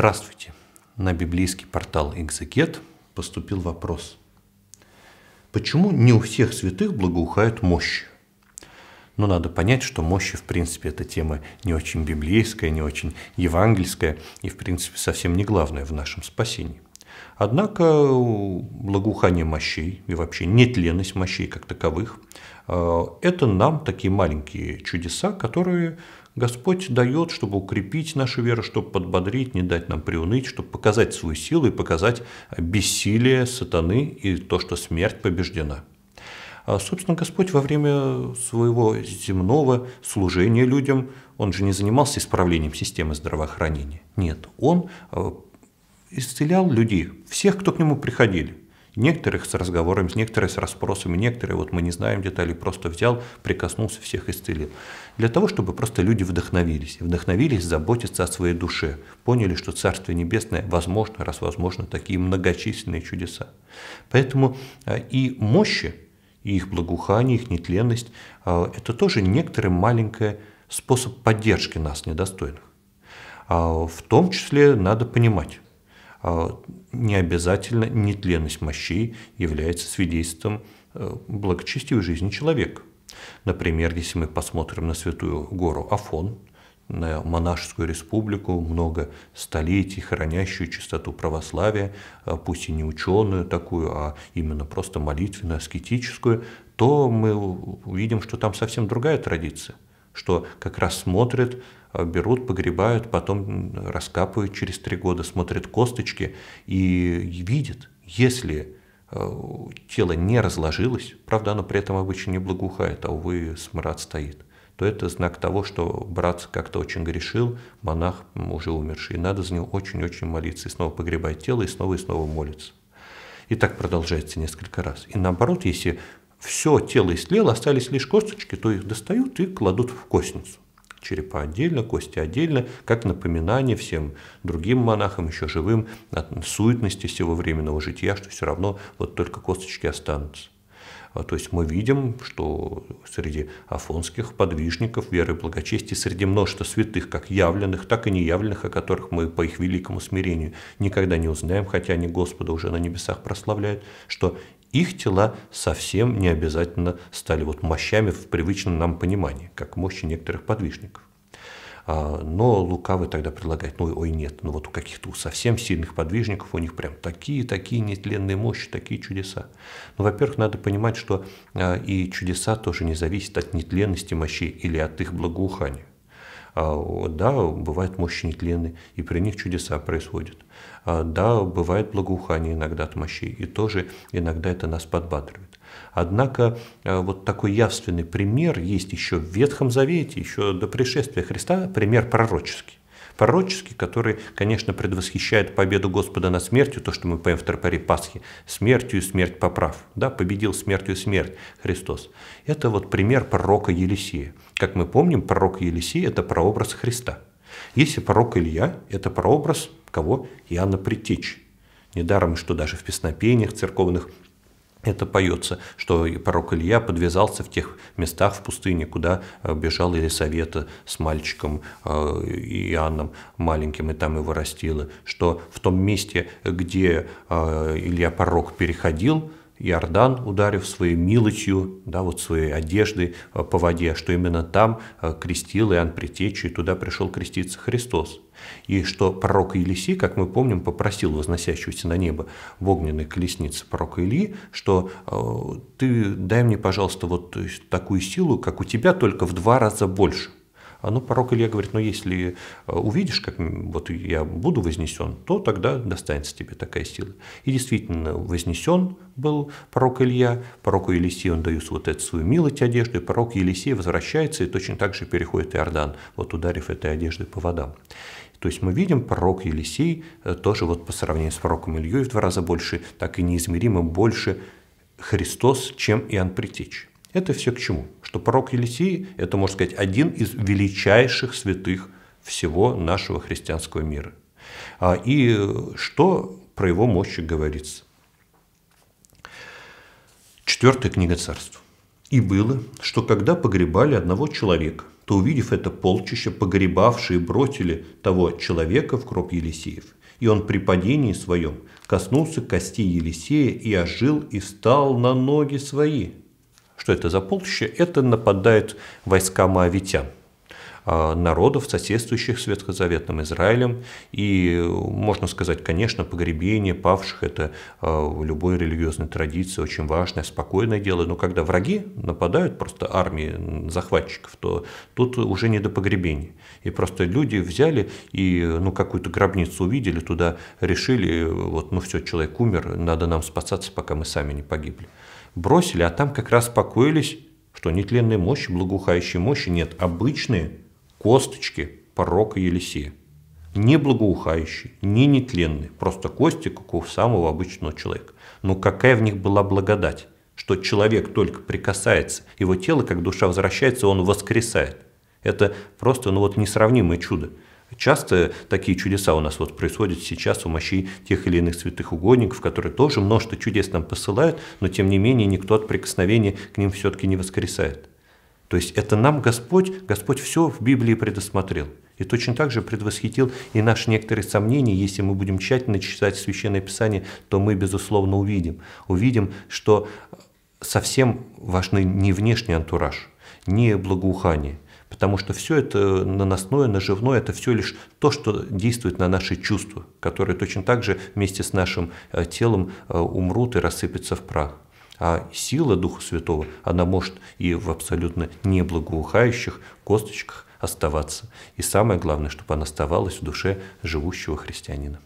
Здравствуйте! На библейский портал «Экзегет» поступил вопрос. Почему не у всех святых благоухают мощи? Но ну, надо понять, что мощи, в принципе, эта тема не очень библейская, не очень евангельская и, в принципе, совсем не главная в нашем спасении. Однако благоухание мощей и вообще нетленность мощей как таковых э, – это нам такие маленькие чудеса, которые Господь дает, чтобы укрепить нашу веру, чтобы подбодрить, не дать нам приуныть, чтобы показать свою силу и показать бессилие сатаны и то, что смерть побеждена. А, собственно, Господь во время своего земного служения людям, он же не занимался исправлением системы здравоохранения. Нет, он а, исцелял людей, всех, кто к нему приходили. Некоторых с разговорами, некоторые с расспросами, некоторые, вот мы не знаем деталей, просто взял, прикоснулся, всех исцелил. Для того, чтобы просто люди вдохновились. вдохновились заботиться о своей душе. Поняли, что Царствие Небесное возможно, раз возможно, такие многочисленные чудеса. Поэтому а, и мощи, и их благоухание, их нетленность а, – это тоже некоторый маленький способ поддержки нас, недостойных. А, в том числе надо понимать, а не обязательно нетленность мощей является свидетельством э, благочестивой жизни человека. Например, если мы посмотрим на святую гору Афон, на монашескую республику, много столетий хранящую чистоту православия, а пусть и не ученую такую, а именно просто молитвенную, аскетическую, то мы увидим, что там совсем другая традиция – что как раз смотрят, э, берут, погребают, потом раскапывают через три года, смотрят косточки и видят, если э, тело не разложилось, правда, оно при этом обычно не благоухает, а, увы, смрад стоит, то это знак того, что брат как-то очень грешил, монах уже умерший, и надо за него очень-очень молиться, и снова погребать тело, и снова и снова молиться. И так продолжается несколько раз. И наоборот, если все тело истлело, остались лишь косточки, то их достают и кладут в костницу. Черепа отдельно, кости отдельно, как напоминание всем другим монахам, еще живым, от суетности всего временного жития, что все равно вот только косточки останутся. А, то есть мы видим, что среди афонских подвижников веры и благочестия, среди множества святых, как явленных, так и неявленных, о которых мы по их великому смирению никогда не узнаем, хотя они Господа уже на небесах прославляют, что их тела совсем не обязательно стали вот мощами в привычном нам понимании, как мощи некоторых подвижников. А, но лукавый тогда предлагает, ну ой нет, ну вот у каких-то совсем сильных подвижников у них прям такие-такие нетленные мощи, такие чудеса. Ну, во-первых, надо понимать, что а, и чудеса тоже не зависят от нетленности мощей или от их благоухания. А, да, бывают мощные тлены, и при них чудеса происходят. А, да, бывает благоухание иногда от мощей, и тоже иногда это нас подбадривает. Однако а, вот такой явственный пример есть еще в Ветхом Завете, еще до пришествия Христа, пример пророческий пророческий, который, конечно, предвосхищает победу Господа над смертью, то, что мы поем в Тропаре Пасхи, смертью и смерть поправ, да, победил смертью и смерть Христос. Это вот пример пророка Елисея. Как мы помним, пророк Елисея это прообраз Христа. Если пророк Илья – это прообраз кого? Иоанна Притечи. Недаром, что даже в песнопениях церковных это поется, что пророк Илья подвязался в тех местах в пустыне, куда э, бежал Елисавета с мальчиком э, Иоанном маленьким, и там его растила, что в том месте, где э, Илья пророк переходил, Иордан, ударив своей милостью, да, вот своей одеждой э, по воде, а что именно там э, крестил Иоанн Притечу, и туда пришел креститься Христос. И что пророк Елисей, как мы помним, попросил возносящегося на небо в огненной колеснице пророка Ильи, что э, «ты дай мне, пожалуйста, вот такую силу, как у тебя, только в два раза больше». А ну, пророк Илья говорит, но ну, если э, увидишь, как вот я буду вознесен, то тогда достанется тебе такая сила. И действительно, вознесен был пророк Илья, пророку Елисею он дает вот эту свою милость одежду, и пророк Елисей возвращается и точно так же переходит Иордан, вот ударив этой одеждой по водам. То есть мы видим, пророк Елисей э, тоже вот по сравнению с пророком Ильей в два раза больше, так и неизмеримо больше Христос, чем Иоанн Притечь. Это все к чему? что пророк Елисей – это, можно сказать, один из величайших святых всего нашего христианского мира. А, и э, что про его мощи говорится? Четвертая книга царств. «И было, что когда погребали одного человека, то, увидев это полчище, погребавшие бросили того человека в кроп Елисеев. И он при падении своем коснулся костей Елисея и ожил и встал на ноги свои». Что это за полчища? Это нападают войска моавитян. А, народов, соседствующих с Ветхозаветным Израилем. И, можно сказать, конечно, погребение павших – это а, в любой религиозной традиции очень важное, спокойное дело. Но когда враги нападают, просто армии захватчиков, то тут уже не до погребения. И просто люди взяли и ну, какую-то гробницу увидели, туда решили, вот, ну все, человек умер, надо нам спасаться, пока мы сами не погибли. Бросили, а там как раз покоились, что нетленной мощи, благоухающей мощи нет, обычные косточки порока Елисея. Не благоухающие, не нетленные, просто кости, как у самого обычного человека. Но какая в них была благодать, что человек только прикасается, его тело, как душа возвращается, он воскресает. Это просто ну вот несравнимое чудо. Часто такие чудеса у нас вот происходят сейчас у мощей тех или иных святых угодников, которые тоже множество чудес нам посылают, но тем не менее никто от прикосновения к ним все-таки не воскресает. То есть это нам Господь, Господь все в Библии предусмотрел. И точно так же предвосхитил и наши некоторые сомнения. Если мы будем тщательно читать Священное Писание, то мы, безусловно, увидим. Увидим, что совсем важны не внешний антураж, не благоухание, потому что все это наносное, наживное, это все лишь то, что действует на наши чувства, которые точно так же вместе с нашим э, телом э, умрут и рассыпятся в прах. А сила Духа Святого, она может и в абсолютно неблагоухающих косточках оставаться. И самое главное, чтобы она оставалась в душе живущего христианина.